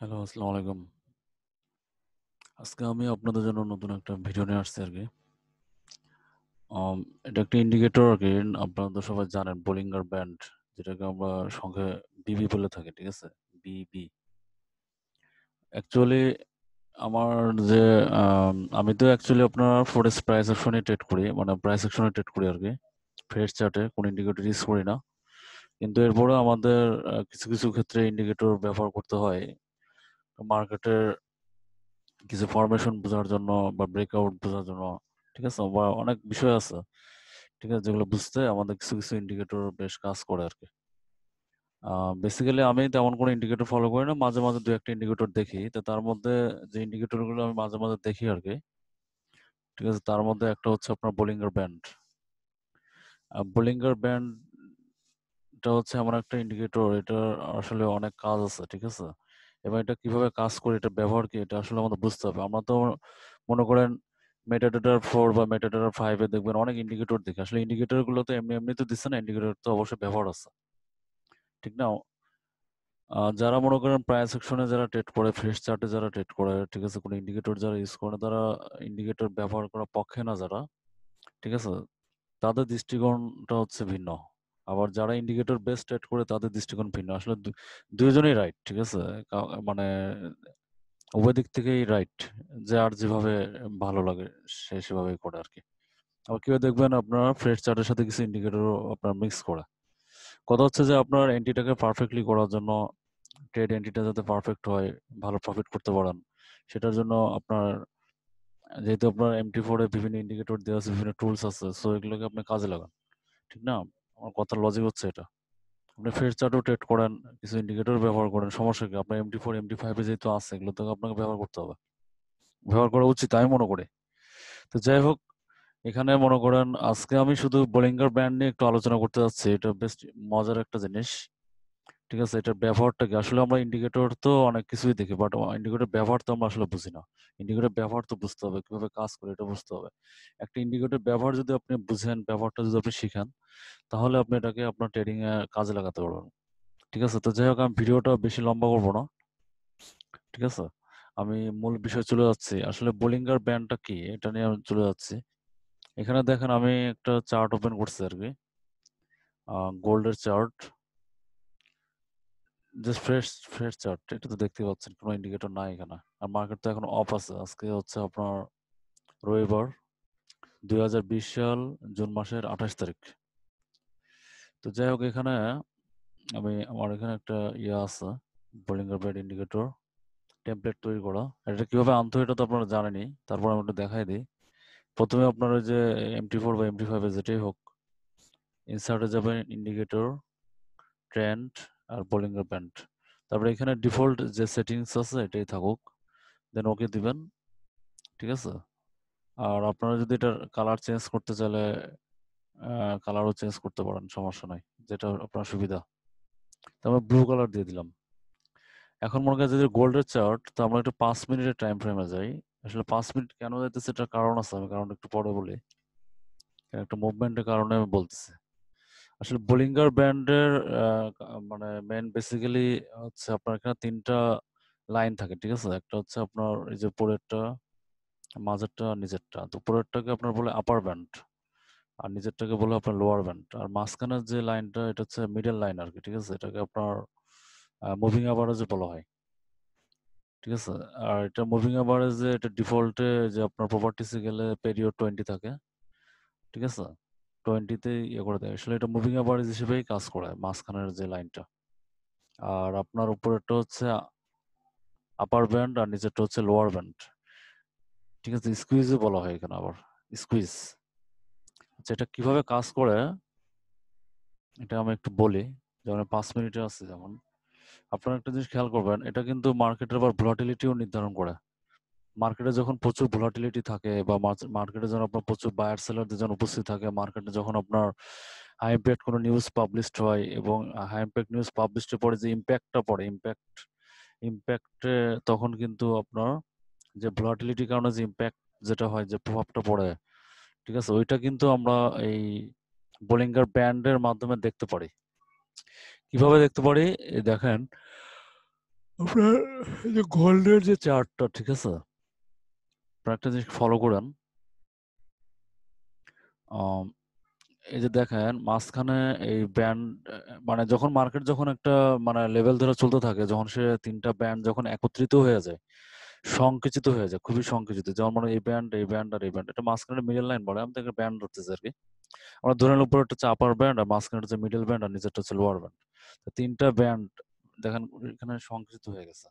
hello আসসালামু আলাইকুম আজকে আমি আপনাদের জন্য নতুন একটা ভিডিও নিয়ে আসছি আর কি এটা একটা ইন্ডিকেটর আর কি আপনারা তো সবাই জানেন বোলিঙ্গার ব্যান্ড যেটাকে আমরা সংখ্যা বিবি বলে থাকি ঠিক আছে বিবি অ্যাকচুয়ালি আমার যে আমি তো অ্যাকচুয়ালি আপনার ফোরেস প্রাইস সেকশনে ট্রেড করি মানে প্রাইস সেকশনে ট্রেড করি আর কি ফ্রেশ চার্টে কোনো ইন্ডিকেটর ইউজ করি না কিন্তু এরপরে আমাদের কিছু কিছু ক্ষেত্রে ইন্ডিকেটর ব্যবহার করতে হয় মার্কেটের কিছু ফরমেশন বোঝার জন্য বা ব্রেকআউট বোঝার জন্য ঠিক আছে বা অনেক বিষয় আছে ঠিক আছে যেগুলো বুঝতে আমাদের কিছু কিছু ইন্ডিকেটর বেশ কাজ করে আর কি বেসিক্যালি আমি তেমন কোনো ইন্ডিকেটর ফলো করি না মাঝে মাঝে দু একটা ইন্ডিকেটর দেখি তো তার মধ্যে যে ইন্ডিকেটরগুলো আমি মাঝে মাঝে দেখি আর কি ঠিক আছে তার মধ্যে একটা হচ্ছে আপনার বোলিঙ্গার ব্যান্ড বোলিঙ্গার ব্যান্ডটা হচ্ছে আমার একটা ইন্ডিকেটর এটা আসলে অনেক কাজ আছে ঠিক আছে এবং এটা কিভাবে কাজ করে এটা ব্যবহার কি এটা আসলে আমাদের বুঝতে হবে আমরা তো মনে করেন মেটাডেটার ফোর বা মেটাডেটার ফাইভ এ দেখবেন অনেক ইন্ডিকেটর দেখে আসলে ইন্ডিকেটর গুলো তো এমনি এমনি তো দিচ্ছে না ইন্ডিকেটর তো অবশ্যই ব্যবহার আছে ঠিক না যারা মনে করেন প্রায় সেকশনে যারা ট্রেড করে ফ্রেশ চার্টে যারা ট্রেড করে ঠিক আছে কোনো ইন্ডিকেটর যারা ইউজ করে তারা ইন্ডিকেটর ব্যবহার করার পক্ষে না যারা ঠিক আছে তাদের দৃষ্টিকোণটা হচ্ছে ভিন্ন আবার যারা ইন্ডিকেটর বেস্ট অ্যাড করে তাদের দৃষ্টিকোণ ভিন্ন আসলে দুজনেই রাইট ঠিক আছে মানে উভয় দিক থেকেই রাইট যে আর যেভাবে ভালো লাগে সে সেভাবেই করে আর কি আবার কেউ দেখবেন আপনার ফ্রেশ চার্টের সাথে কিছু ইন্ডিকেটরও আপনার মিক্স করা কথা হচ্ছে যে আপনার এন্ট্রিটাকে পারফেক্টলি করার জন্য ট্রেড এন্ট্রিটা যাতে পারফেক্ট হয় ভালো প্রফিট করতে পারেন সেটার জন্য আপনার যেহেতু আপনার এমটি ফোরে বিভিন্ন ইন্ডিকেটর দেওয়া আছে বিভিন্ন টুলস আছে সো এগুলোকে আপনি কাজে লাগান ঠিক না আমার কথা লজিক হচ্ছে এটা আপনি ফের চার্টও ট্রেড করেন কিছু ইন্ডিকেটর ব্যবহার করেন সমস্যা কি আপনার এমডি ফোর এমডি ফাইভে যেহেতু আছে এগুলো তো আপনাকে ব্যবহার করতে হবে ব্যবহার করা উচিত আমি মনে করি তো যাই হোক এখানে মনে করেন আজকে আমি শুধু বোলিঙ্গার ব্র্যান্ড নিয়ে একটু আলোচনা করতে যাচ্ছি এটা বেশ মজার একটা জিনিস ঠিক আছে এটার ব্যবহারটা কি আসলে আমরা ইন্ডিকেটর তো অনেক কিছুই দেখি বাট ইন্ডিকেটর ব্যবহার তো আমরা আসলে বুঝি না ইন্ডিকেটর ব্যবহার তো বুঝতে হবে কিভাবে কাজ করে এটা বুঝতে হবে একটা ইন্ডিকেটর ব্যবহার যদি আপনি বুঝেন ব্যবহারটা যদি আপনি শিখেন তাহলে আপনি এটাকে আপনার ট্রেডিং এ কাজে লাগাতে পারবেন ঠিক আছে তো যাই হোক আমি ভিডিওটা বেশি লম্বা করবো না ঠিক আছে আমি মূল বিষয় চলে যাচ্ছি আসলে বোলিঙ্গার ব্যান্ডটা কি এটা নিয়ে আমি চলে যাচ্ছি এখানে দেখেন আমি একটা চার্ট ওপেন করছি আর কি গোল্ডের chart just fresh fresh chart এটা তো দেখতে পাচ্ছেন কোনো ইন্ডিকেটর নাই এখানে আর মার্কেট তো এখন অফ আছে আজকে হচ্ছে আপনার রবিবার দুই সাল জুন মাসের আঠাশ তারিখ তো যাই হোক এখানে আমি আমার এখানে একটা ইয়ে আছে বোলিঙ্গার ব্রেড ইন্ডিকেটর টেমপ্লেট তৈরি করা এটা কীভাবে আনতে এটা তো আপনারা জানেনি তারপর আমি একটু দেখাই দিই প্রথমে আপনার ওই যে এমটি ফোর বা এমটি ফাইভে যেটাই হোক ইনসার্টে যাবেন ইন্ডিকেটর ট্রেন্ড আর বোলিংয়ের প্যান্ট তারপরে এখানে ডিফল্ট যে সেটিংস আছে এটাই থাকুক দেন ওকে দিবেন ঠিক আছে আর আপনারা যদি এটার কালার চেঞ্জ করতে চাইলে কালারও চেঞ্জ করতে পারেন সমস্যা নাই যেটা আপনার সুবিধা তো আমরা ব্লু কালার দিয়ে দিলাম এখন মনে হয় যদি গোল্ডের চার্ট তো আমরা একটু পাঁচ মিনিটের টাইম ফ্রেমে যাই আসলে পাঁচ মিনিট কেন যাইতেছে এটার কারণ আছে আমি কারণ একটু পরে বলি একটা মুভমেন্টের কারণে আমি বলতেছি আসলে বোলিঙ্গার ব্র্যান্ডের মানে মেন বেসিক্যালি হচ্ছে আপনার এখানে তিনটা লাইন থাকে ঠিক আছে একটা হচ্ছে আপনার এই যে পরেরটা মাঝেরটা নিজেরটা তো পরেরটাকে আপনার বলে আপার ব্যান্ড আর নিজেরটাকে বলে আপনার লোয়ার ব্যান্ড আর মাঝখানের যে লাইনটা এটা হচ্ছে মিডল লাইন আর কি ঠিক আছে এটাকে আপনার মুভিং অ্যাভারেজ বলা হয় ঠিক আছে আর এটা মুভিং অ্যাভারেজে এটা ডিফল্টে যে আপনার প্রপার্টিসে গেলে পেরিয়ড টোয়েন্টি থাকে ঠিক আছে টোয়েন্টিতে ইয়ে করে দেয় আসলে এটা মুভিং অ্যাভারেজ হিসেবেই কাজ করে মাঝখানের যে লাইনটা আর আপনার উপরেরটা হচ্ছে আপার ব্যান্ড আর নিচেরটা হচ্ছে লোয়ার ব্যান্ড ঠিক আছে স্কুইজও বলা হয় এখানে আবার স্কুইজ আচ্ছা এটা কিভাবে কাজ করে এটা আমি একটু বলি যেমন পাঁচ মিনিটে আছে যেমন আপনারা একটা জিনিস খেয়াল করবেন এটা কিন্তু মার্কেটের আবার ভ্লটিলিটিও নির্ধারণ করে মার্কেটে যখন প্রচুর ভোলাটিলিটি থাকে বা মার্কেটে যখন আপনার প্রচুর বায়ার সেলার যখন উপস্থিত থাকে মার্কেটে যখন আপনার হাই ইম্প্যাক্ট কোনো নিউজ পাবলিশড হয় এবং হাই ইম্প্যাক্ট নিউজ পাবলিশডের পরে যে ইম্প্যাক্টটা পড়ে ইম্প্যাক্ট ইম্প্যাক্টে তখন কিন্তু আপনার যে ভোলাটিলিটির কারণে যে ইম্প্যাক্ট যেটা হয় যে প্রভাবটা পড়ে ঠিক আছে ওইটা কিন্তু আমরা এই বোলিঙ্গার ব্যান্ডের মাধ্যমে দেখতে পারি কিভাবে দেখতে পারি দেখেন আপনার যে গোল্ডের যে চার্টটা ঠিক আছে আপনারা ফলো করেন এই যে দেখেন মাঝখানে এই ব্যান্ড মানে যখন মার্কেট যখন একটা মানে লেভেল ধরে চলতে থাকে যখন সে তিনটা ব্যান্ড যখন একত্রিত হয়ে যায় সংকুচিত হয়ে যায় খুবই সংকুচিত যেমন মানে এই ব্যান্ড এই ব্যান্ড আর এই ব্যান্ড এটা মাঝখানে মিডিল লাইন বলে আমাদের ব্যান্ড ধরতেছি আর কি আমরা ধরে উপর একটা হচ্ছে আপার ব্যান্ড আর মাঝখানে হচ্ছে মিডল ব্যান্ড আর নিচেরটা হচ্ছে লোয়ার ব্যান্ড তিনটা ব্যান্ড দেখেন এখানে সংকুচিত হয়ে গেছে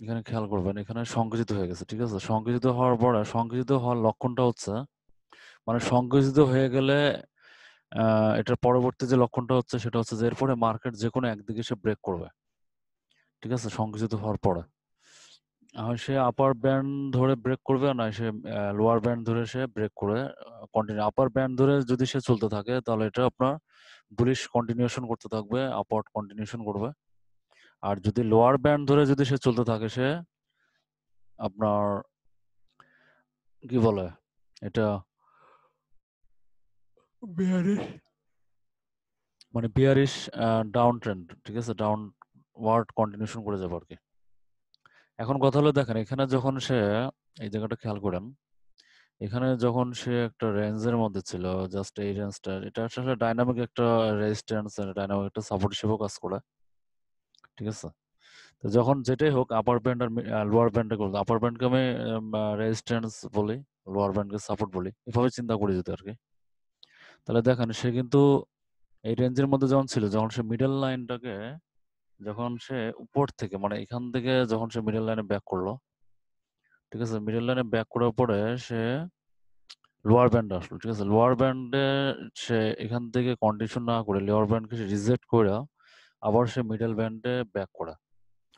এখানে খেয়াল করবেন এখানে সংকুচিত হয়ে গেছে ঠিক আছে সংকুচিত হওয়ার পরে সংকুচিত হওয়ার লক্ষণটা হচ্ছে মানে সংকুচিত হয়ে গেলে এটার পরবর্তী যে লক্ষণটা হচ্ছে সেটা হচ্ছে যে এরপরে মার্কেট যে কোনো একদিকে সে ব্রেক করবে ঠিক আছে সংকুচিত হওয়ার পরে সে আপার ব্যান্ড ধরে ব্রেক করবে না সে লোয়ার ব্যান্ড ধরে সে ব্রেক করে কন্টিনিউ আপার ব্যান্ড ধরে যদি সে চলতে থাকে তাহলে এটা আপনার বুলিশ কন্টিনিউশন করতে থাকবে আপার কন্টিনিউশন করবে আর যদি লোয়ার ব্যান্ড ধরে যদি সে চলতে থাকে সে আপনার কি বলে এটা বিয়ারিশ মানে বিয়ারিশ ডাউন ট্রেন্ড ঠিক আছে ডাউন ওয়ার্ড কন্টিনিউশন করে যাবে আর কি এখন কথা হলো দেখেন এখানে যখন সে এই জায়গাটা খেয়াল করেন এখানে যখন সে একটা রেঞ্জের মধ্যে ছিল জাস্ট এই রেঞ্জটা এটা আসলে ডাইনামিক একটা রেজিস্ট্যান্স ডাইনামিক একটা সাপোর্ট হিসেবেও কাজ করে ঠিক আছে তো যখন যেটাই হোক আপার ব্যান্ড আর লোয়ার ব্যান্ডে করতো আপার ব্যান্ডকে আমি রেজিস্ট্যান্স বলি লোয়ার ব্যান্ডকে সাপোর্ট বলি এভাবে চিন্তা করে যেত আর কি তাহলে দেখেন সে কিন্তু এই রেঞ্জের মধ্যে যখন ছিল যখন সে মিডল লাইনটাকে যখন সে উপর থেকে মানে এখান থেকে যখন সে মিডল লাইনে ব্যাক করলো ঠিক আছে মিডল লাইনে ব্যাক করার পরে সে লোয়ার ব্যান্ড আসলো ঠিক আছে লোয়ার ব্যান্ডে সে এখান থেকে কন্ডিশন না করে লোয়ার ব্যান্ডকে সে রিজেক্ট করে আবার সে মিডল ব্যান্ডে ব্যাক করা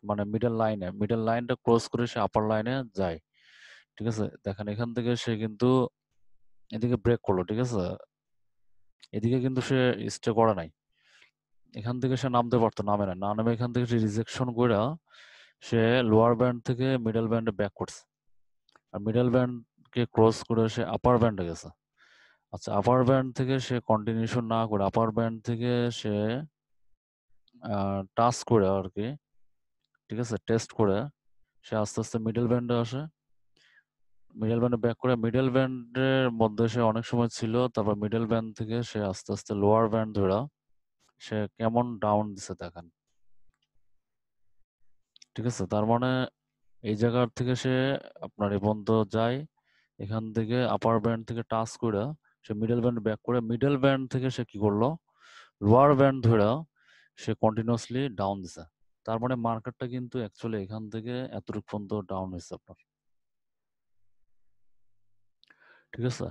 মানে মিডল লাইনে মিডল লাইনটা ক্রস করে সে আপার লাইনে যায় ঠিক আছে দেখেন এখান থেকে সে কিন্তু এদিকে ব্রেক করলো ঠিক আছে এদিকে কিন্তু সে স্টে করে নাই এখান থেকে সে নামতে পারতো নামে না না নামে এখান থেকে সে রিজেকশন করে সে লোয়ার ব্যান্ড থেকে মিডল ব্যান্ডে ব্যাক করছে আর মিডল ব্যান্ডকে ক্রস করে সে আপার ব্যান্ডে গেছে আচ্ছা আপার ব্যান্ড থেকে সে কন্টিনিউশন না করে আপার ব্যান্ড থেকে সে টাচ করে আর কি ঠিক আছে টেস্ট করে সে আস্তে আস্তে মিডল ব্যান্ডে আসে মিডল ব্যান্ডে ব্যাক করে মিডল ব্যান্ডের মধ্যে সে অনেক সময় ছিল তারপর মিডল ব্যান্ড থেকে সে আস্তে আস্তে লোয়ার ব্যান্ড ধরা সে কেমন ডাউন দিছে দেখেন ঠিক আছে তার মানে এই জায়গার থেকে সে আপনার এ পর্যন্ত যায় এখান থেকে আপার ব্যান্ড থেকে টাচ করে সে মিডল ব্যান্ড ব্যাক করে মিডল ব্যান্ড থেকে সে কি করলো লোয়ার ব্যান্ড ধরা সে কন্টিনিউয়াসলি ডাউন দিছে তার মানে মার্কেটটা কিন্তু অ্যাকচুয়ালি এখান থেকে এতটুকু পর্যন্ত ডাউন হয়েছে আপনার ঠিক আছে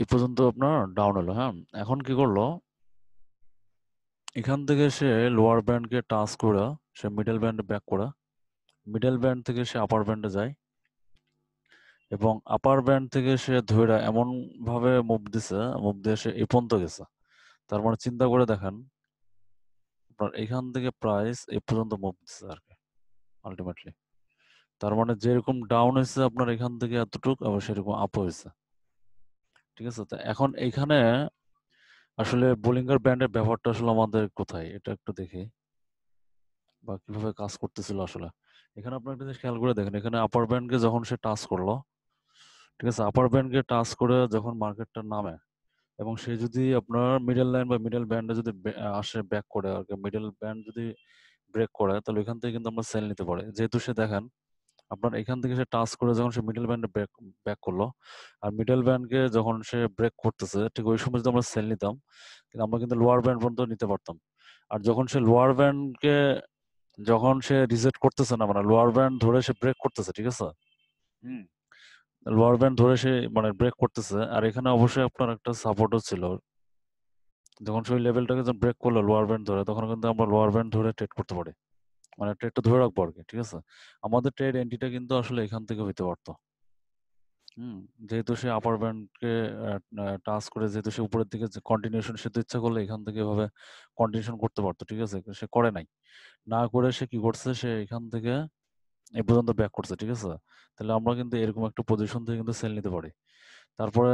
এই পর্যন্ত আপনার ডাউন হলো হ্যাঁ এখন কি করলো এখান থেকে সে লোয়ার ব্যান্ডকে টাচ করে সে মিডল ব্যান্ড ব্যাক করে মিডল ব্যান্ড থেকে সে আপার ব্যান্ডে যায় এবং আপার ব্যান্ড থেকে সে ধৈরা এমন ভাবে মুভ দিছে মুভ দিয়ে সে এই পর্যন্ত গেছে তার মানে চিন্তা করে দেখেন আপনার এখান থেকে প্রাইস এ পর্যন্ত মুভ দিছে আর কি আলটিমেটলি তার মানে যেরকম ডাউন হয়েছে আপনার এখান থেকে এতটুকু আবার সেরকম আপ হয়েছে ঠিক আছে তো এখন এইখানে আসলে বোলিঙ্গার ব্যান্ডের ব্যবহারটা আসলে আমাদের কোথায় এটা একটু দেখি বা কিভাবে কাজ করতেছিল আসলে এখানে আপনার একটা জিনিস খেয়াল করে দেখেন এখানে আপার ব্যান্ডকে যখন সে টাচ করলো ঠিক আছে আপার ব্যান্ডকে টাচ করে যখন মার্কেটটা নামে এবং সে যদি আপনার মিডল লাইন বা মিডল ব্যান্ডে যদি আসে ব্যাক করে আর কি মিডল ব্যান্ড যদি ব্রেক করে তাহলে এখান থেকে কিন্তু আমরা সেল নিতে পারি যেহেতু সে দেখেন আপনার এখান থেকে সে টাচ করে যখন সে মিডল ব্যান্ডে ব্রেক ব্যাক করলো আর মিডল ব্যান্ডকে যখন সে ব্রেক করতেছে ঠিক ওই সময় যদি আমরা সেল নিতাম কিন্তু আমরা কিন্তু লোয়ার ব্যান্ড পর্যন্ত নিতে পারতাম আর যখন সে লোয়ার ব্যান্ডকে যখন সে রিজেক্ট করতেছে না মানে লোয়ার ব্যান্ড ধরে সে ব্রেক করতেছে ঠিক আছে হুম লোয়ার ব্যান্ড ধরে সে মানে ব্রেক করতেছে আর এখানে অবশ্যই আপনার একটা সাপোর্টও ছিল যখন সেই লেভেলটাকে যখন ব্রেক করলো লোয়ার ব্যান্ড ধরে তখন কিন্তু আমরা লোয়ার ব্যান্ড ধরে ট্রেড করতে পারি মানে ট্রেডটা ধরে রাখবো আর কি ঠিক আছে আমাদের ট্রেড এন্ট্রিটা কিন্তু আসলে এখান থেকে হইতে পারতো হুম যেহেতু সে আপার ব্যান্ডকে টাচ করে যেহেতু সে উপরের দিকে কন্টিনিউশন সে ইচ্ছা করলে এখান থেকে এভাবে কন্টিনিউশন করতে পারতো ঠিক আছে সে করে নাই না করে সে কি করছে সে এখান থেকে এই পর্যন্ত ব্যাক করছে ঠিক আছে তাহলে আমরা কিন্তু এরকম একটা পজিশন থেকে কিন্তু সেল নিতে পারি তারপরে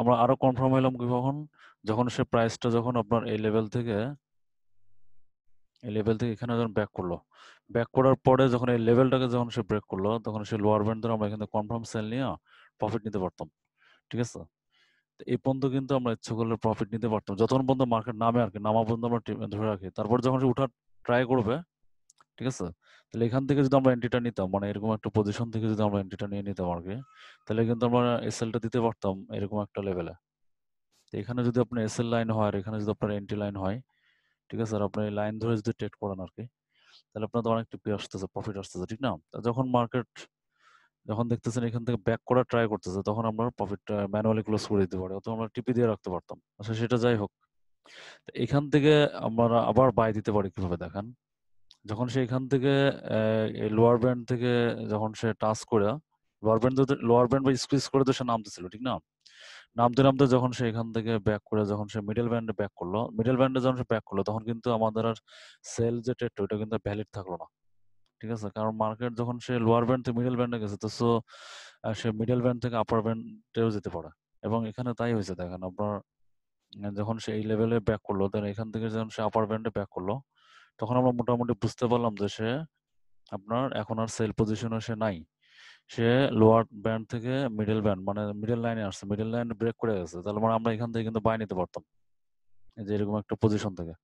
আমরা আরো কনফার্ম হইলাম কি কখন যখন সে প্রাইসটা যখন আপনার এই লেভেল থেকে এই লেভেল থেকে এখানে যখন ব্যাক করলো ব্যাক করার পরে যখন এই লেভেলটাকে যখন সে ব্রেক করলো তখন সে লোয়ার ব্যান্ড ধরে আমরা এখানে কনফার্ম সেল নিয়ে প্রফিট নিতে পারতাম ঠিক আছে এই পর্যন্ত কিন্তু আমরা ইচ্ছা করলে প্রফিট নিতে পারতাম যতক্ষণ পর্যন্ত মার্কেট নামে আর কি নামা পর্যন্ত আমরা ধরে রাখি তারপর যখন সে উঠার ট্রাই করবে ঠিক আছে তাহলে এখান থেকে যদি আমরা এন্ট্রিটা নিতাম মানে এরকম একটা পজিশন থেকে যদি আমরা এন্ট্রিটা নিয়ে নিতাম আর কি তাহলে কিন্তু আমরা এসএলটা দিতে পারতাম এরকম একটা লেভেলে তো এখানে যদি আপনার এসএল লাইন হয় আর এখানে যদি আপনার এন্ট্রি লাইন হয় ঠিক আছে আর আপনার এই লাইন ধরে যদি ট্রেড করেন আর কি তাহলে তো অনেকটা পে আসতেছে প্রফিট আসতেছে ঠিক না যখন মার্কেট যখন দেখতেছেন এখান থেকে ব্যাক করা ট্রাই করতেছে তখন আমরা প্রফিটটা ম্যানুয়ালি ক্লোজ করে দিতে পারি অথবা আমরা টিপি দিয়ে রাখতে পারতাম আচ্ছা সেটা যাই হোক এখান থেকে আমরা আবার বাই দিতে পারি কিভাবে দেখেন যখন সে এখান থেকে লোয়ার ব্যান্ড থেকে যখন সে টাচ করে লোয়ার ব্যান্ড লোয়ার ব্যান্ড বা স্কুইজ করে তো সে নামতেছিল ঠিক না নামতে নামতে যখন সে এখান থেকে ব্যাক করে যখন সে মিডল ব্যান্ডে ব্যাক করলো মিডল ব্যান্ডে যখন সে ব্যাক করলো তখন কিন্তু আমাদের আর সেল যে টেট ওইটা কিন্তু ভ্যালিড থাকলো না ঠিক আছে কারণ মার্কেট যখন সে লোয়ার ব্যান্ড থেকে মিডল ব্যান্ডে গেছে তো সো সে মিডল ব্যান্ড থেকে আপার ব্যান্ডেও যেতে পারে এবং এখানে তাই হয়েছে দেখেন আপনার যখন সে এই লেভেলে ব্যাক করলো দেন এখান থেকে যখন সে আপার ব্যান্ডে ব্যাক করলো তখন আমরা মোটামুটি বুঝতে পারলাম যে সে আপনার এখন আর সেল পজিশনে সে নাই সে লোয়ার ব্যান্ড থেকে মিডল ব্যান্ড মানে মিডল লাইনে আসছে মিডল লাইন ব্রেক করে গেছে তাহলে মানে আমরা এখান থেকে কিন্তু বাই নিতে পারতাম যে এরকম একটা পজিশন থেকে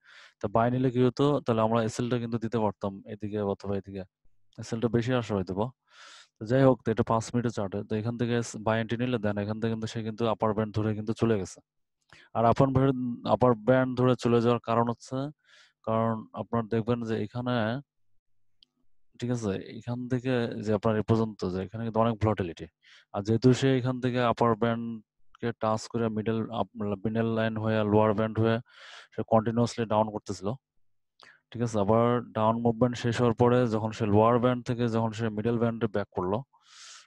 তা বাই নিলে কি হতো তাহলে আমরা এসএলটা কিন্তু দিতে পারতাম এদিকে অথবা এদিকে এসএলটা বেশি আসা হয়তো তো যাই হোক এটা পাঁচ মিনিটের চার্টে তো এখান থেকে বাই এন্ট্রি নিলে দেন এখান থেকে কিন্তু সে কিন্তু আপার ব্যান্ড ধরে কিন্তু চলে গেছে আর আপার ব্যান্ড ধরে চলে যাওয়ার কারণ হচ্ছে কারণ আপনার দেখবেন যে এখানে ঠিক আছে এখান থেকে যে আপনার এ পর্যন্ত যে এখানে কিন্তু অনেক ভলাটিলিটি আর যেহেতু সে এখান থেকে আপার ব্যান্ডকে টাচ করে মিডল মিডল লাইন হয়ে লোয়ার ব্যান্ড হয়ে সে কন্টিনিউয়াসলি ডাউন করতেছিল ঠিক আছে আবার ডাউন মুভমেন্ট শেষ হওয়ার পরে যখন সে লোয়ার ব্যান্ড থেকে যখন সে মিডল ব্যান্ডে ব্যাক করলো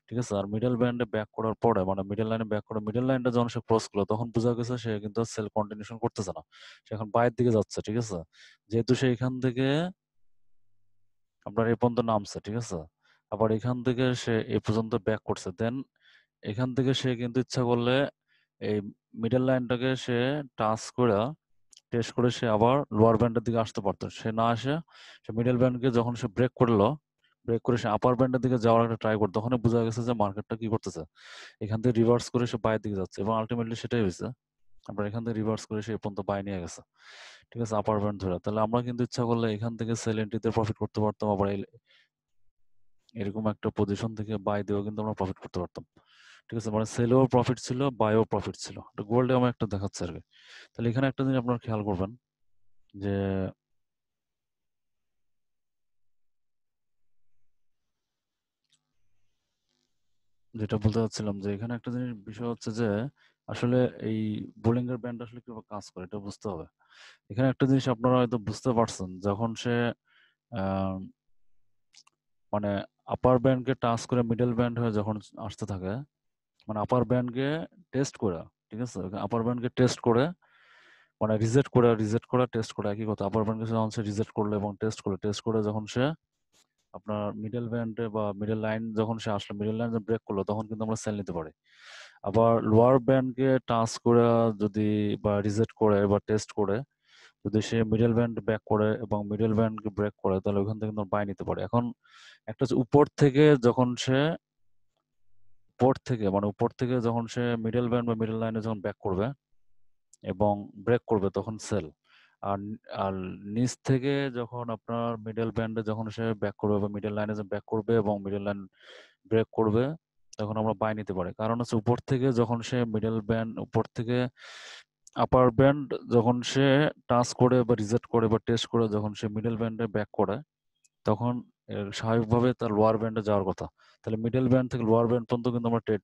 ঠিক আছে আর মিডল ব্যান্ডে ব্যাক করার পরে মানে মিডল লাইনে ব্যাক করে মিডল লাইনটা যখন সে ক্রস করলো তখন বোঝা গেছে সে কিন্তু সেল কন্টিনিউশন করতেছে না সে এখন বাইরের দিকে যাচ্ছে ঠিক আছে যেহেতু সে এখান থেকে আপনার এ পর্যন্ত নামছে ঠিক আছে আবার এখান থেকে সে এ পর্যন্ত ব্যাক করছে দেন এখান থেকে সে কিন্তু ইচ্ছা করলে এই মিডল লাইনটাকে সে টাচ করে টেস্ট করে সে আবার লোয়ার ব্যান্ডের দিকে আসতে পারতো সে না আসে সে মিডল ব্যান্ডকে যখন সে ব্রেক করলো ব্রেক করে সে আপার ব্যান্ডের দিকে যাওয়ার একটা ট্রাই করে তখনই বোঝা গেছে যে মার্কেটটা কি করতেছে এখান থেকে রিভার্স করে সে বাইরের দিকে যাচ্ছে এবং আলটিমেটলি সেটাই হয়েছে আমরা এখান থেকে রিভার্স করে সে পর্যন্ত বাই নিয়ে গেছে ঠিক আছে আপার ব্যান্ড ধরে তাহলে আমরা কিন্তু ইচ্ছা করলে এখান থেকে সেল এন্ট্রিতে প্রফিট করতে পারতাম আবার এরকম একটা পজিশন থেকে বাই দিয়েও কিন্তু আমরা প্রফিট করতে পারতাম ঠিক আছে মানে সেলেও প্রফিট ছিল বাইও প্রফিট ছিল গোল্ডে আমার একটা দেখাচ্ছে আর কি তাহলে এখানে একটা জিনিস আপনারা খেয়াল করবেন যে যেটা বলতে চাচ্ছিলাম যে এখানে একটা জিনিস বিষয় হচ্ছে যে আসলে এই বোলিংয়ের ব্যান্ড আসলে কিভাবে কাজ করে এটা বুঝতে হবে এখানে একটা জিনিস আপনারা হয়তো বুঝতে পারছেন যখন সে মানে আপার ব্যান্ডকে টাচ করে মিডল ব্যান্ড হয়ে যখন আসতে থাকে মানে আপার ব্যান্ডকে টেস্ট করে ঠিক আছে আপার ব্যান্ডকে টেস্ট করে মানে রিজেক্ট করে রিজেক্ট করে টেস্ট করে একই কথা আপার ব্যান্ডকে যখন সে রিজেক্ট করলো এবং টেস্ট করলো টেস্ট করে যখন সে আপনার মিডল ব্যান্ডে বা মিডল লাইন যখন সে আসলো মিডল লাইন ব্রেক করলো তখন কিন্তু আমরা সেল নিতে পারি আবার লোয়ার ব্যান্ডকে টাচ করে যদি বা রিজেক্ট করে বা টেস্ট করে যদি সে মিডল ব্যান্ড ব্যাক করে এবং মিডল ব্যান্ডকে ব্রেক করে তাহলে ওখান থেকে বাই নিতে পারে এখন একটা হচ্ছে উপর থেকে যখন সে উপর থেকে মানে উপর থেকে যখন সে মিডল ব্যান্ড বা মিডল লাইনে যখন ব্যাক করবে এবং ব্রেক করবে তখন সেল আর আর নিচ থেকে যখন আপনার মিডল ব্যান্ডে যখন সে ব্যাক করবে বা মিডল লাইনে ব্যাক করবে এবং মিডল লাইন ব্রেক করবে তখন আমরা বাই নিতে পারি কারণ হচ্ছে উপর থেকে যখন সে মিডল ব্যান্ড উপর থেকে আপার ব্যান্ড যখন সে টাচ করে বা রিজেক্ট করে বা টেস্ট করে যখন সে মিডল ব্যান্ডে ব্যাক করে তখন স্বাভাবিকভাবে তার লোয়ার ব্যান্ডে যাওয়ার কথা তাহলে মিডল ব্যান্ড থেকে লোয়ার ব্যান্ড পর্যন্ত কিন্তু আমরা টেট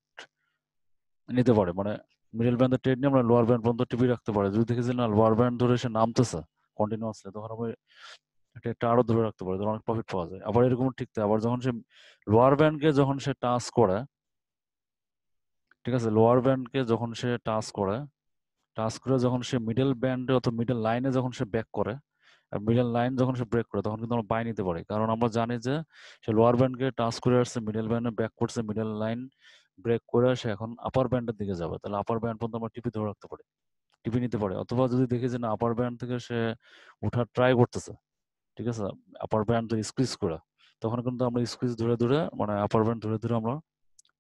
নিতে পারে মানে মিডল ব্যান্ডের ট্রেড নিয়ে আমরা লোয়ার ব্যান্ড পর্যন্ত টিপি রাখতে পারি যদি দেখেছি না লোয়ার ব্যান্ড ধরে সে নামতেছে কন্টিনিউয়াসলি তখন আমি ট্রেডটা আরো ধরে রাখতে পারি অনেক প্রফিট পাওয়া যায় আবার এরকম ঠিক থাকে আবার যখন সে লোয়ার ব্যান্ডকে যখন সে টাচ করে ঠিক আছে লোয়ার ব্যান্ডকে যখন সে টাচ করে টাচ করে যখন সে মিডল ব্যান্ডে অথবা মিডল লাইনে যখন সে ব্যাক করে আর মিডল লাইন যখন সে ব্রেক করে তখন কিন্তু আমরা বাই নিতে পারি কারণ আমরা জানি যে সে লোয়ার ব্যান্ডকে টাচ করে আসছে মিডল ব্যান্ডে ব্যাক করছে মিডল লাইন ব্রেক করে আসে এখন আপার ব্যান্ডের দিকে যাবে তাহলে আপার ব্যান্ড পর্যন্ত আমরা টিপি ধরে রাখতে পারি টিপি নিতে পারে অথবা যদি দেখি যে না আপার ব্যান্ড থেকে সে উঠার ট্রাই করতেছে ঠিক আছে আপার ব্যান্ড স্কুইজ করা তখন কিন্তু আমরা স্কুইজ ধরে ধরে মানে আপার ব্যান্ড ধরে ধরে আমরা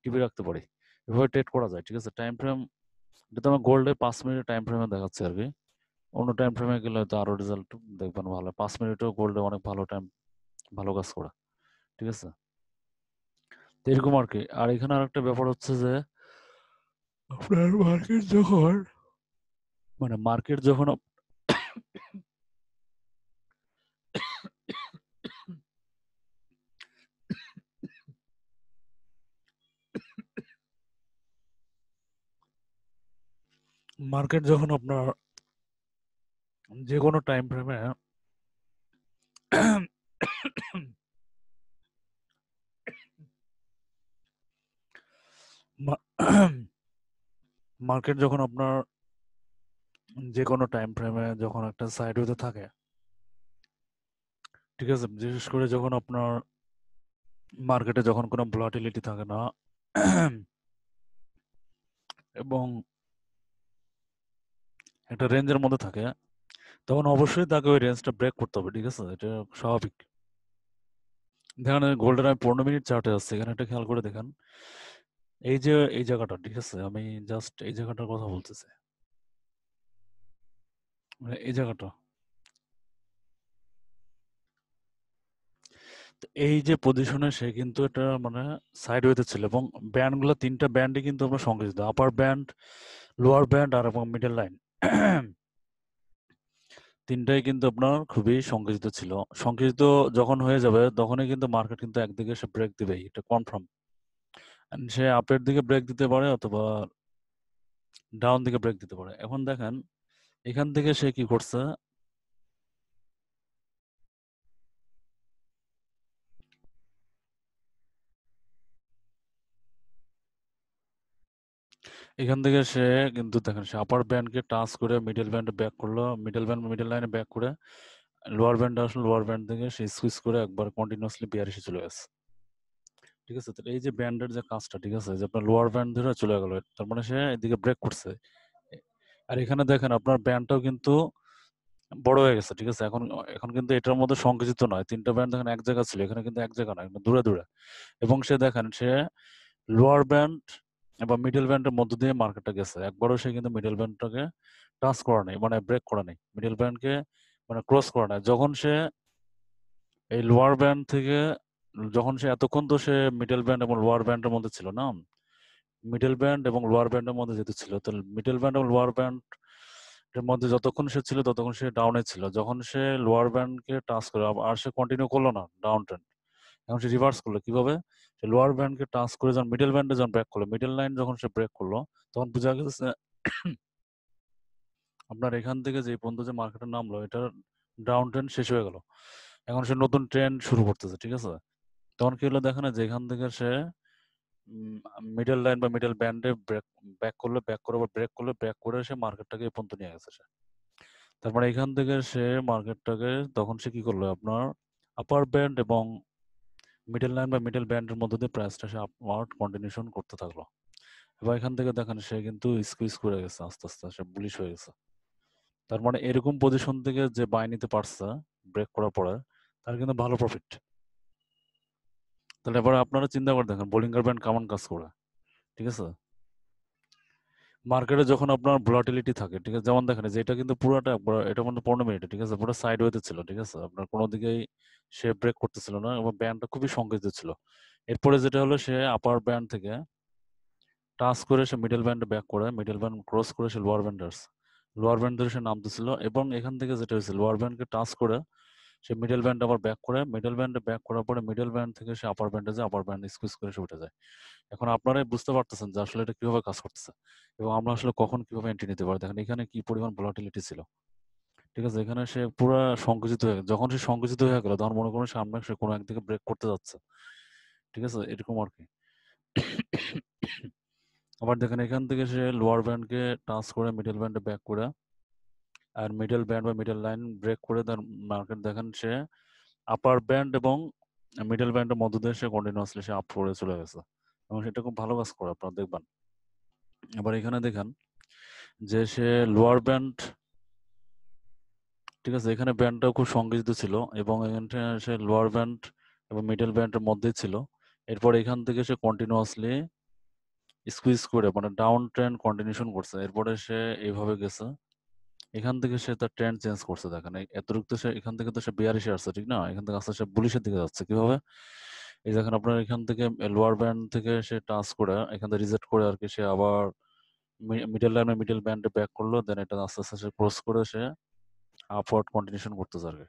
টিপি রাখতে পারি এভাবে ট্রেড করা যায় ঠিক আছে টাইম ফ্রেম এটা তো আমার গোল্ডে পাঁচ মিনিটের টাইম ফ্রেমে দেখাচ্ছে আর কি অন্য টাইম ফ্রেমে গেলে হয়তো আরো রেজাল্ট দেখবেন ভালো পাঁচ মিনিটেও গোল্ডে অনেক ভালো টাইম ভালো কাজ করা ঠিক আছে এরকম আর কি আর এখানে আর একটা ব্যাপার হচ্ছে যে আপনার মার্কেট যখন মানে মার্কেট যখন মার্কেট যখন আপনার যে কোনো টাইম ফ্রেমে মার্কেট যখন আপনার যে কোনো টাইম ফ্রেমে যখন একটা সাইড ওয়েতে থাকে ঠিক আছে বিশেষ করে যখন আপনার মার্কেটে যখন কোনো ভলাটিলিটি থাকে না এবং একটা রেঞ্জের মধ্যে থাকে তখন অবশ্যই তাকে ওই রেঞ্জটা ব্রেক করতে হবে ঠিক আছে এটা স্বাভাবিক দেখেন গোল্ডের আমি পনেরো মিনিট চার্টে আসছে এখানে একটা খেয়াল করে দেখেন এই যে এই জায়গাটা ঠিক আছে আমি জাস্ট এই জায়গাটার কথা বলতেছি মানে এই জায়গাটা এই যে পজিশনে সে কিন্তু এটা মানে সাইড ওয়েতে ছিল এবং ব্যান্ড গুলো তিনটা ব্যান্ডই কিন্তু আমরা সংযোজিত আপার ব্যান্ড লোয়ার ব্যান্ড আর এবং মিডল লাইন তিনটাই কিন্তু আপনার খুবই সংকুচিত ছিল সংকুচিত যখন হয়ে যাবে তখনই কিন্তু মার্কেট কিন্তু একদিকে সে ব্রেক দিবে এটা কনফার্ম সে আপের দিকে ব্রেক দিতে পারে অথবা ডাউন দিকে ব্রেক দিতে পারে এখন দেখেন এখান থেকে সে কি করছে এখান থেকে সে কিন্তু দেখেন সে আপার ব্যান্ডকে টাচ করে মিডল ব্যান্ড ব্যাক করলো মিডল ব্যান্ড মিডল লাইনে ব্যাক করে লোয়ার ব্যান্ড আসলো লোয়ার ব্যান্ড থেকে সে সুইচ করে একবার কন্টিনিউসলি বিয়ার এসে চলে গেছে ঠিক আছে এই যে ব্যান্ডের যে কাজটা ঠিক আছে যে আপনার লোয়ার ব্যান্ড ধরে চলে গেল তার মানে সে এদিকে ব্রেক করছে আর এখানে দেখেন আপনার ব্যান্ডটাও কিন্তু বড় হয়ে গেছে ঠিক আছে এখন এখন কিন্তু এটার মধ্যে সংকুচিত নয় তিনটা ব্যান্ড দেখেন এক জায়গা ছিল এখানে কিন্তু এক জায়গা নয় দূরে দূরে এবং সে দেখেন সে লোয়ার ব্যান্ড এবং মিডল ব্যান্ডের মধ্য দিয়ে মার্কেটটা গেছে একবারও সে কিন্তু মিডল ব্যান্ডটাকে টাচ করা নেই মানে ব্রেক করা নেই মিডল ব্যান্ডকে মানে ক্রস করা নেই যখন সে এই লোয়ার ব্যান্ড থেকে যখন সে এতক্ষণ তো সে মিডল ব্যান্ড এবং লোয়ার ব্যান্ডের মধ্যে ছিল না মিডল ব্যান্ড এবং লোয়ার ব্যান্ডের মধ্যে যেহেতু ছিল তো মিডল ব্যান্ড এবং লোয়ার ব্যান্ড মধ্যে যতক্ষণ সে ছিল ততক্ষণ সে ডাউনে ছিল যখন সে লোয়ার ব্যান্ডকে টাচ করে আর সে কন্টিনিউ করলো না ডাউন ট্রেন্ড এখন সে রিভার্স করলো কিভাবে সে লোয়ার ব্যান্ডকে টাচ করে যখন মিডল ব্যান্ডে যখন ব্রেক করলো মিডল লাইন যখন সে ব্রেক করলো তখন বোঝা গেছে আপনার এখান থেকে যে পর্যন্ত যে মার্কেটে নামলো এটা ডাউন ট্রেন্ড শেষ হয়ে গেল এখন সে নতুন ট্রেন্ড শুরু করতেছে ঠিক আছে তখন কি হলো দেখো না যেখান থেকে সে মিডল লাইন বা মিডল ব্যান্ডে ব্রেক ব্যাক করলো ব্যাক করে বা ব্রেক করলো ব্রেক করে সে মার্কেটটাকে পর্যন্ত নিয়ে গেছে সে তারপরে এখান থেকে সে মার্কেটটাকে তখন সে কি করলো আপনার আপার ব্যান্ড এবং মিডল লাইন বা মিডল ব্যান্ডের মধ্যে দিয়ে প্রাইসটা সে আপওয়ার্ড কন্টিনিউশন করতে থাকলো এবার এখান থেকে দেখেন সে কিন্তু স্কুইজ করে গেছে আস্তে আস্তে সে বুলিশ হয়ে গেছে তার মানে এরকম পজিশন থেকে যে বাই নিতে পারছে ব্রেক করার পরে তার কিন্তু ভালো প্রফিট তাহলে এবার আপনারা চিন্তা করে দেখেন বোলিং ব্যান্ড কেমন কাজ করে ঠিক আছে মার্কেটে যখন আপনার ভলাটিলিটি থাকে ঠিক আছে যেমন দেখেন যে এটা কিন্তু পুরোটা একবার এটা মানে পনেরো মিনিটে ঠিক আছে পুরো সাইড ওয়েতে ছিল ঠিক আছে আপনার কোনো দিকেই সে ব্রেক করতেছিল না এবং ব্যান্ডটা খুবই সংকেত ছিল এরপরে যেটা হলো সে আপার ব্যান্ড থেকে টাচ করে সে মিডল ব্যান্ড ব্যাক করে মিডল ব্যান্ড ক্রস করে সে লোয়ার ব্যান্ডার্স লোয়ার ব্যান্ড ধরে সে নামতেছিল এবং এখান থেকে যেটা হয়েছে লোয়ার ব্যান্ডকে টাচ করে সে মিডল ব্যান্ড আবার ব্যাক করে মিডল ব্যান্ডে ব্যাক করার পরে মিডল ব্যান্ড থেকে সে আপার ব্যান্ডে যায় আপার ব্যান্ড স্কুইজ করে সে উঠে যায় এখন আপনারাই বুঝতে পারতেছেন যে আসলে এটা কিভাবে কাজ করতেছে এবং আমরা আসলে কখন কিভাবে এন্ট্রি নিতে পারি দেখেন এখানে কি পরিমাণ ভলাটিলিটি ছিল ঠিক আছে এখানে সে পুরো সংকুচিত হয়ে যখন সে সংকুচিত হয়ে গেল তখন মনে করেন সামনে সে কোনো একদিকে ব্রেক করতে যাচ্ছে ঠিক আছে এরকম আর কি আবার দেখেন এখান থেকে সে লোয়ার ব্যান্ডকে টাচ করে মিডল ব্যান্ডে ব্যাক করে আর মিডল ব্যান্ড বা মিডল লাইন ব্রেক করে তার মার্কেট দেখেন সে আপার ব্যান্ড এবং মিডল ব্যান্ডের মধ্য দিয়ে সে কন্টিনিউয়াসলি সে আপ করে চলে গেছে এবং সেটা খুব ভালো কাজ করে আপনারা দেখবেন এবার এখানে দেখেন যে সে লোয়ার ব্যান্ড ঠিক আছে এখানে ব্যান্ডটাও খুব সংগৃহীত ছিল এবং এখানে সে লোয়ার ব্যান্ড এবং মিডল ব্যান্ডের মধ্যে ছিল এরপর এখান থেকে সে কন্টিনিউয়াসলি স্কুইজ করে মানে ডাউন ট্রেন্ড কন্টিনিউশন করছে এরপরে সে এইভাবে গেছে এখান থেকে সে তার ট্রেন্ড চেঞ্জ করছে দেখেন এতটুকু তো সে এখান থেকে তো সে বিয়ারিশে আসছে ঠিক না এখান থেকে আস্তে সে বুলিশের দিকে যাচ্ছে কিভাবে এই দেখেন আপনার এখান থেকে লোয়ার ব্যান্ড থেকে সে টাচ করে এখান থেকে রিজেক্ট করে আর কি সে আবার মিডল লাইনে মিডল ব্যান্ডে ব্যাক করলো দেন এটা আস্তে আস্তে সে ক্রস করে সে আপওয়ার্ড কন্টিনিউশন করতে আর কি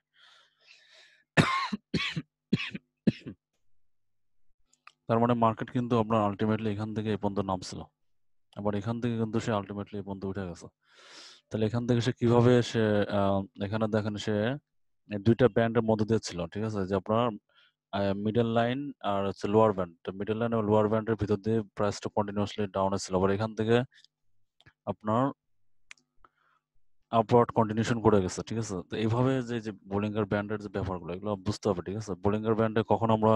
তার মানে মার্কেট কিন্তু আপনার আলটিমেটলি এখান থেকে এই পর্যন্ত নামছিল আবার এখান থেকে কিন্তু সে আলটিমেটলি এই পর্যন্ত উঠে গেছে তাহলে এখান থেকে সে কিভাবে সে এখানে দেখেন সে দুইটা ব্যান্ডের মধ্যে দিয়ে ছিল ঠিক আছে যে আপনার মিডল লাইন আর হচ্ছে লোয়ার ব্যান্ড মিডল লাইন এবং লোয়ার ব্যান্ডের ভিতর দিয়ে প্রাইসটা কন্টিনিউয়াসলি ডাউন ছিল আবার এখান থেকে আপনার আপওয়ার্ড কন্টিনিউশন করে গেছে ঠিক আছে তো এইভাবে যে যে বোলিঙ্গার ব্যান্ডের যে ব্যাপারগুলো এগুলো বুঝতে হবে ঠিক আছে বোলিঙ্গার ব্যান্ডে কখন আমরা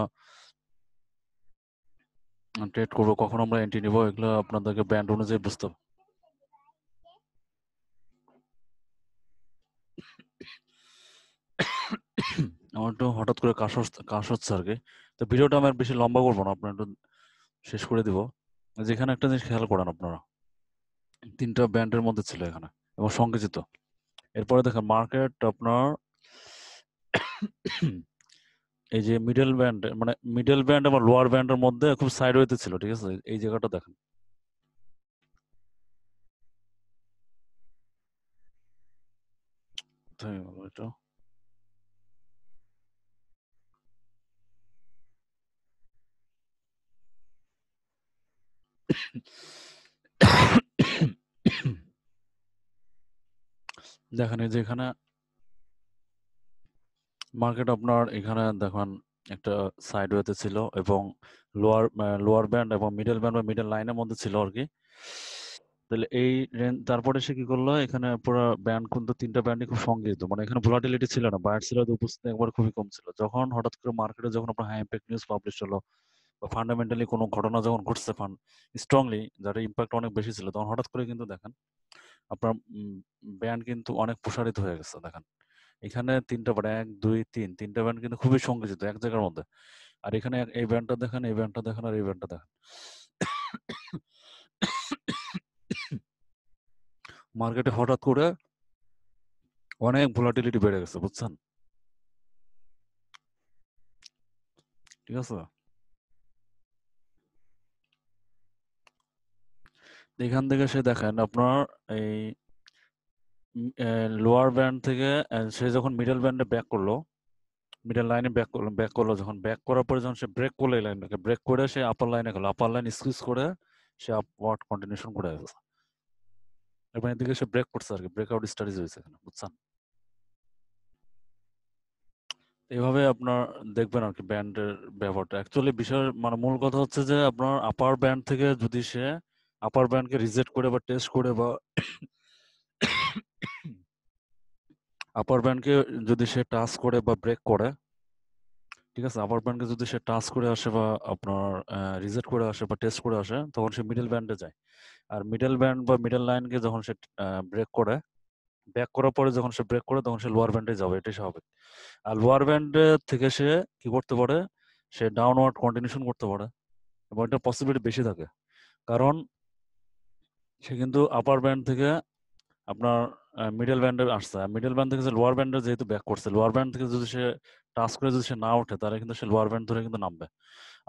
ট্রেড করবো কখন আমরা এন্ট্রি নিবো এগুলো আপনাদেরকে ব্যান্ড অনুযায়ী বুঝতে হবে আমার একটু হঠাৎ করে কাশ কাশ হচ্ছে আর কি তো ভিডিওটা আমি বেশি লম্বা করবো না আপনার একটু শেষ করে দিব যেখানে একটা জিনিস খেয়াল করেন আপনারা তিনটা ব্যান্ডের মধ্যে ছিল এখানে এবং সংকুচিত এরপরে দেখেন মার্কেট আপনার এই যে মিডল ব্যান্ড মানে মিডল ব্যান্ড এবং লোয়ার ব্যান্ডের মধ্যে খুব সাইড হইতে ছিল ঠিক আছে এই জায়গাটা দেখেন তাই এটা দেখেন যেখানে মার্কেট আপনার এখানে দেখেন একটা সাইড ওয়েতে ছিল এবং লোয়ার লোয়ার ব্যান্ড এবং মিডল ব্যান্ড বা মিডল লাইনের মধ্যে ছিল আর কি তাহলে এই রেঞ্জ তারপরে সে কি করলো এখানে পুরো ব্যান্ড কিন্তু তিনটা ব্যান্ডই খুব সংগৃহীত মানে এখানে ভোলাটিলিটি ছিল না বায়ার ছিল উপস্থিতি একবার খুবই কম ছিল যখন হঠাৎ করে মার্কেটে যখন আপনার হাই ইম্প্যাক্ট নিউজ পাবলিশ হলো ফান্ডামেন্টালি কোনো ঘটনা যখন ঘটছে ফান্ড স্ট্রংলি যার ইম্প্যাক্ট অনেক বেশি ছিল তখন হঠাৎ করে কিন্তু দেখেন আপনার ব্যান্ড কিন্তু অনেক প্রসারিত হয়ে গেছে দেখেন এখানে তিনটা ব্যান্ড এক দুই তিন তিনটা ব্যান্ড কিন্তু খুবই সংকুচিত এক জায়গার মধ্যে আর এখানে এই ব্যান্ডটা দেখেন এই ব্যান্ডটা দেখেন আর এই ব্যান্ডটা দেখেন মার্কেটে হঠাৎ করে অনেক ভোলাটিলিটি বেড়ে গেছে বুঝছেন ঠিক আছে এখান থেকে সে দেখেন আপনার এই লোয়ার ব্যান্ড থেকে সে যখন মিডল ব্যান্ডে ব্যাক করলো মিডল লাইনে ব্যাক করলো ব্যাক করলো যখন ব্যাক করার পরে যখন সে ব্রেক করলো এই লাইনটাকে ব্রেক করে সে আপার লাইনে গেলো আপার লাইন স্কুইজ করে সে আপওয়ার্ড কন্টিনিউশন করে গেছে এবং এদিকে সে ব্রেক করছে আর কি ব্রেকআউট স্টাডিজ হয়েছে এখানে বুঝছেন এইভাবে আপনার দেখবেন আর কি ব্যান্ডের ব্যবহারটা অ্যাকচুয়ালি বিষয় মানে মূল কথা হচ্ছে যে আপনার আপার ব্যান্ড থেকে যদি সে আপার ব্যান্ডকে রিজেক্ট করে বা টেস্ট করে বা আপার ব্যান্ডকে যদি সে টাচ করে বা ব্রেক করে ঠিক আছে আপার ব্যান্ডকে যদি সে টাচ করে আসে বা আপনার রিজেক্ট করে আসে বা টেস্ট করে আসে তখন সে মিডল ব্যান্ডে যায় আর মিডল ব্যান্ড বা মিডল লাইনকে যখন সে ব্রেক করে ব্যাক করার পরে যখন সে ব্রেক করে তখন সে লোয়ার ব্যান্ডে যাবে এটাই স্বাভাবিক আর লোয়ার ব্যান্ড থেকে সে কি করতে পারে সে ডাউনওয়ার্ড কন্টিনিউশন করতে পারে এবং এটা পসিবিলিটি বেশি থাকে কারণ সে কিন্তু আপার ব্যান্ড থেকে আপনার মিডল ব্যান্ডে আসছে মিডল ব্যান্ড থেকে লোয়ার ব্যান্ডে যেহেতু ব্যাক করছে লোয়ার ব্যান্ড থেকে যদি সে টাচ করে যদি সে না ওঠে তাহলে কিন্তু সে লোয়ার ব্যান্ড ধরে কিন্তু নামবে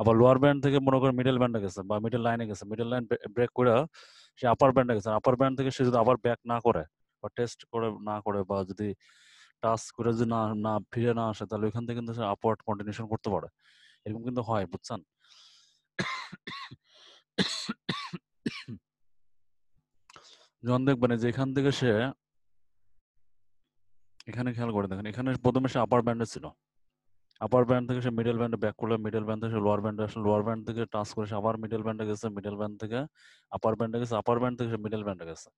আবার লোয়ার ব্যান্ড থেকে মনে করে মিডল ব্যান্ডে গেছে বা মিডল লাইনে গেছে মিডল লাইন ব্রেক করে সে আপার ব্যান্ডে গেছে আপার ব্যান্ড থেকে সে যদি আবার ব্যাক না করে বা টেস্ট করে না করে বা যদি টাচ করে যদি না না ফিরে না আসে তাহলে ওইখান থেকে কিন্তু সে আপওয়ার্ড কন্টিনিউশন করতে পারে এরকম কিন্তু হয় বুঝছেন জন দেখবেন যে এখান থেকে সে এখানে খেয়াল করে দেখেন এখানে প্রথমে সে আপার ব্যান্ডে ছিল আপার ব্যান্ড থেকে সে মিডল ব্যান্ডে ব্যাক করলো মিডল ব্যান্ড থেকে লোয়ার ব্যান্ডে আসলো লোয়ার ব্যান্ড থেকে টাচ করে সে আবার মিডল ব্যান্ডে গেছে মিডল ব্যান্ড থেকে আপার ব্যান্ডে গেছে আপার ব্যান্ড থেকে সে মিডল ব্যান্ডে গেছে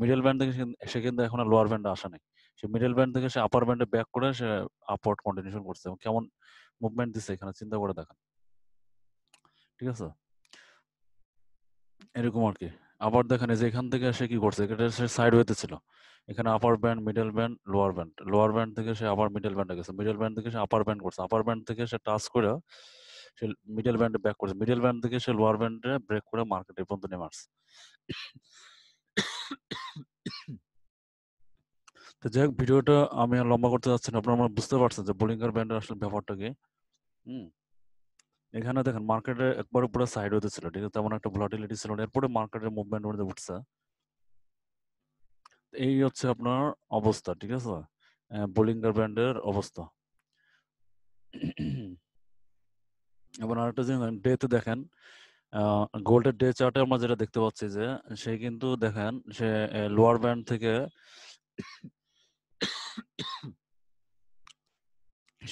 মিডল ব্যান্ড থেকে সে কিন্তু এখন আর লোয়ার ব্যান্ডে আসা নেই সে মিডল ব্যান্ড থেকে সে আপার ব্যান্ডে ব্যাক করে সে আপওয়ার্ড কন্টিনিউশন করছে এবং কেমন মুভমেন্ট দিচ্ছে এখানে চিন্তা করে দেখেন ঠিক আছে এরকম আর কি আবার দেখেন যে এখান থেকে সে কি করছে এটা সে সাইড ওয়েতে ছিল এখানে upper band middle band lower band lower band থেকে সে আবার মিডল ব্যান্ডে গেছে মিডল ব্যান্ড থেকে সে আপার ব্যান্ড করছে আপার ব্যান্ড থেকে সে টাচ করে সে মিডল ব্যান্ডে ব্যাক করছে মিডল ব্যান্ড থেকে সে লোয়ার ব্যান্ডে ব্রেক করে মার্কেটে পর্যন্ত নেমে আসছে তো যাই হোক ভিডিওটা আমি লম্বা করতে যাচ্ছি না আপনারা বুঝতে পারছেন যে বোলিংকার ব্যান্ডের আসলে ব্যাপারটা কি হুম এখানে দেখেন মার্কেটে একবার পুরো সাইড হতে ছিল ঠিক আছে তেমন একটা ভলাটিলিটি ছিল এরপরে মার্কেটের মুভমেন্ট মধ্যে উঠছে এই হচ্ছে আপনার অবস্থা ঠিক আছে বোলিঙ্গার ব্র্যান্ডের অবস্থা এবং আরেকটা জিনিস ডেতে দেখেন গোল্ডের ডে চার্টে আমরা যেটা দেখতে পাচ্ছি যে সে কিন্তু দেখেন সে লোয়ার ব্যান্ড থেকে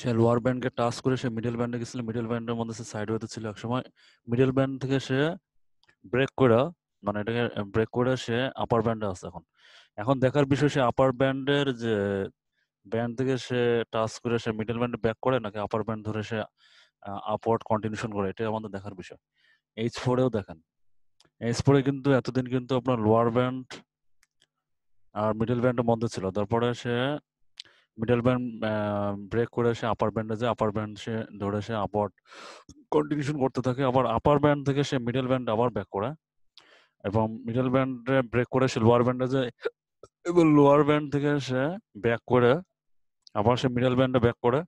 সে লোয়ার ব্যান্ডকে টাচ করে সে মিডল ব্যান্ডে গেছিল মিডল ব্যান্ডের মধ্যে সে সাইড ওয়েতে ছিল একসময় মিডল ব্যান্ড থেকে সে ব্রেক করে মানে এটাকে ব্রেক করে সে আপার ব্যান্ডে আছে এখন এখন দেখার বিষয় সে আপার ব্যান্ডের যে ব্যান্ড থেকে সে টাচ করে সে মিডল ব্যান্ডে ব্যাক করে নাকি আপার ব্যান্ড ধরে সে আপওয়ার্ড কন্টিনিউশন করে এটাই আমাদের দেখার বিষয় এইচ ফোরেও দেখেন এইচ ফোরে কিন্তু এতদিন কিন্তু আপনার লোয়ার ব্যান্ড আর মিডল ব্যান্ডের মধ্যে ছিল তারপরে সে মিডল ব্যান্ড ব্রেক করে সে আপার ব্যান্ডে যায় আপার ব্যান্ড সে ধরে সে আপার কন্টিনিউশন করতে থাকে আবার আপার ব্যান্ড থেকে সে মিডল ব্যান্ড আবার ব্যাক করে এবং মিডল ব্যান্ডে ব্রেক করে সে লোয়ার ব্যান্ডে যায় এবং লোয়ার ব্যান্ড থেকে সে ব্যাক করে আবার সে মিডল ব্যান্ডে ব্যাক করে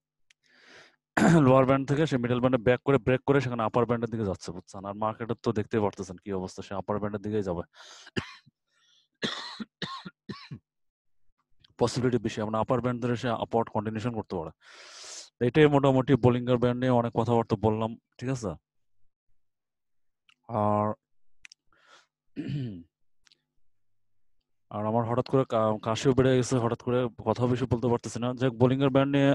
লোয়ার ব্যান্ড থেকে সে মিডল ব্যান্ডে ব্যাক করে ব্রেক করে সেখানে আপার ব্যান্ডের দিকে যাচ্ছে বুঝছেন আর মার্কেটের তো দেখতেই পারতেছেন কি অবস্থা সে আপার ব্যান্ডের দিকেই যাবে পসিবিলিটি বেশি মানে আপার ব্যান্ড ধরে সে আপওয়ার্ড কন্টিনিউশন করতে পারে এটাই মোটামুটি বোলিঙ্গার ব্যান্ড নিয়ে অনেক কথাবার্তা বললাম ঠিক আছে আর আর আমার হঠাৎ করে কাশিও বেড়ে গেছে হঠাৎ করে কথা বেশি বলতে পারতেছি না যে বোলিংয়ের ব্যান্ড নিয়ে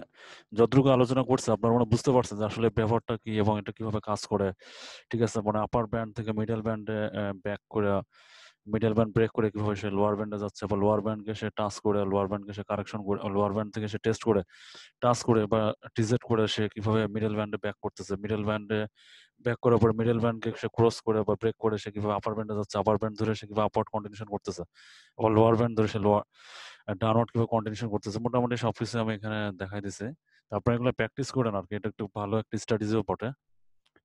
যতটুকু আলোচনা করছে আপনার মানে বুঝতে পারছেন যে আসলে ব্যবহারটা কি এবং এটা কিভাবে কাজ করে ঠিক আছে মানে আপার ব্যান্ড থেকে মিডল ব্যান্ডে ব্যাক করে মিডল ব্যান্ড ব্রেক করে কিভাবে সে লোয়ার ব্যান্ডে যাচ্ছে বা লোয়ার ব্যান্ডকে সে টাচ করে লোয়ার ব্যান্ডকে সে কারেকশন করে লোয়ার ব্যান্ড থেকে সে টেস্ট করে টাচ করে বা টিজেট করে সে কিভাবে মিডল ব্যান্ডে ব্যাক করতেছে মিডল ব্যান্ডে ব্যাক করার পর মিডল ব্যান্ডকে সে ক্রস করে বা ব্রেক করে সে কিভাবে আপার ব্যান্ডে যাচ্ছে আপার ব্যান্ড ধরে সে কিভাবে আপওয়ার্ড কন্টিনিউশন করতেছে বা লোয়ার ব্যান্ড ধরে সে লোয়ার ডাউনওয়ার্ড কিভাবে কন্টিনিউশন করতেছে মোটামুটি সব কিছু আমি এখানে দেখাই দিছি তারপরে এগুলো প্র্যাকটিস করেন আর কি এটা একটু ভালো একটা স্ট্র্যাটেজিও বটে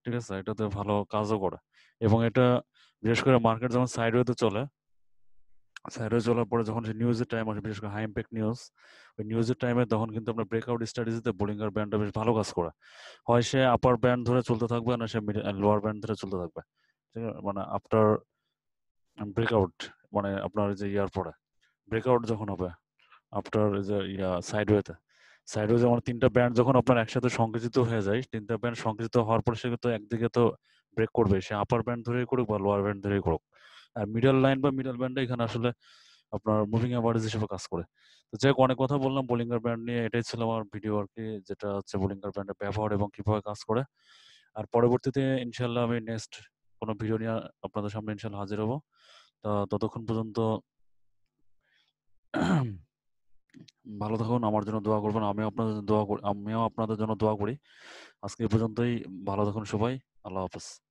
ঠিক আছে এটাতে ভালো কাজও করে এবং এটা বিশেষ করে মার্কেট যখন সাইডওয়েতে চলে সাইডওয়ে চলার পরে যখন নিউজের টাইম আসে বিশেষ করে হাই ইম্প্যাক্ট নিউজ ওই নিউজের টাইমে তখন কিন্তু আমরা ব্রেকআউট স্ট্র্যাটেজিতে বোলিংয়ের ব্যান্ডটা বেশ ভালো কাজ করে হয় সে আপার ব্যান্ড ধরে চলতে থাকবে না সে লোয়ার ব্যান্ড ধরে চলতে থাকবে ঠিক আছে মানে আফটার ব্রেকআউট মানে আপনার যে ইয়ার পরে ব্রেকআউট যখন হবে আফটার যে ইয়া সাইডওয়েতে সাইডোজে আমার তিনটা ব্যান্ড যখন আপনার একসাথে সংকুচিত হয়ে যায় তিনটা ব্যান্ড সংকুচিত হওয়ার পর সে তো একদিকে তো ব্রেক করবে সে আপার ব্যান্ড ধরেই করুক বা লোয়ার ব্যান্ড ধরেই করুক আর মিডল লাইন বা মিডল ব্যান্ড এখানে আসলে আপনার মুভিং অ্যাভারেজ হিসেবে কাজ করে তো যাই অনেক কথা বললাম বোলিংগার ব্যান্ড নিয়ে এটাই ছিল আমার ভিডিও আর কি যেটা হচ্ছে বোলিঙ্গার ব্যান্ডের ব্যবহার এবং কিভাবে কাজ করে আর পরবর্তীতে ইনশাল্লাহ আমি নেক্সট কোনো ভিডিও নিয়ে আপনাদের সামনে ইনশাল্লাহ হাজির হবো তা ততক্ষণ পর্যন্ত ভালো থাকুন আমার জন্য দোয়া করবেন আমিও আপনাদের দোয়া করি আমিও আপনাদের জন্য দোয়া করি আজকে পর্যন্তই ভালো থাকুন সবাই আল্লাহ হাফেজ